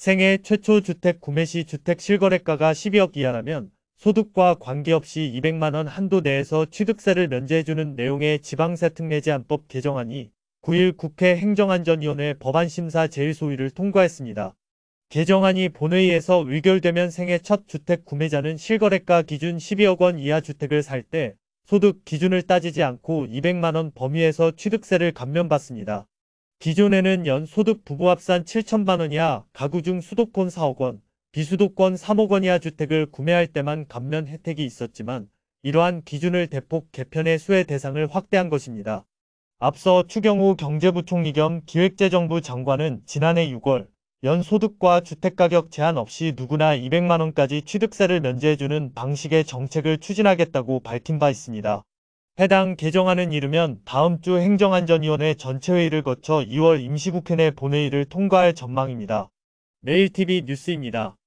생애 최초 주택 구매 시 주택 실거래가가 12억 이하라면 소득과 관계없이 200만원 한도 내에서 취득세를 면제해주는 내용의 지방세특례제한법 개정안이 9일 국회 행정안전위원회 법안심사 제1소위를 통과했습니다. 개정안이 본회의에서 의결되면 생애 첫 주택 구매자는 실거래가 기준 12억 원 이하 주택을 살 때 소득 기준을 따지지 않고 200만원 범위에서 취득세를 감면받습니다. 기존에는 연소득 부부 합산 7천만 원 이하 가구 중 수도권 4억 원, 비수도권 3억 원 이하 주택을 구매할 때만 감면 혜택이 있었지만 이러한 기준을 대폭 개편해 수혜 대상을 확대한 것입니다. 앞서 추경호 경제부총리 겸 기획재정부 장관은 지난해 6월 연소득과 주택가격 제한 없이 누구나 200만원까지 취득세를 면제해주는 방식의 정책을 추진하겠다고 밝힌 바 있습니다. 해당 개정안은 이르면 다음 주 행정안전위원회 전체회의를 거쳐 2월 임시국회 내 본회의를 통과할 전망입니다. 매일TV 뉴스입니다.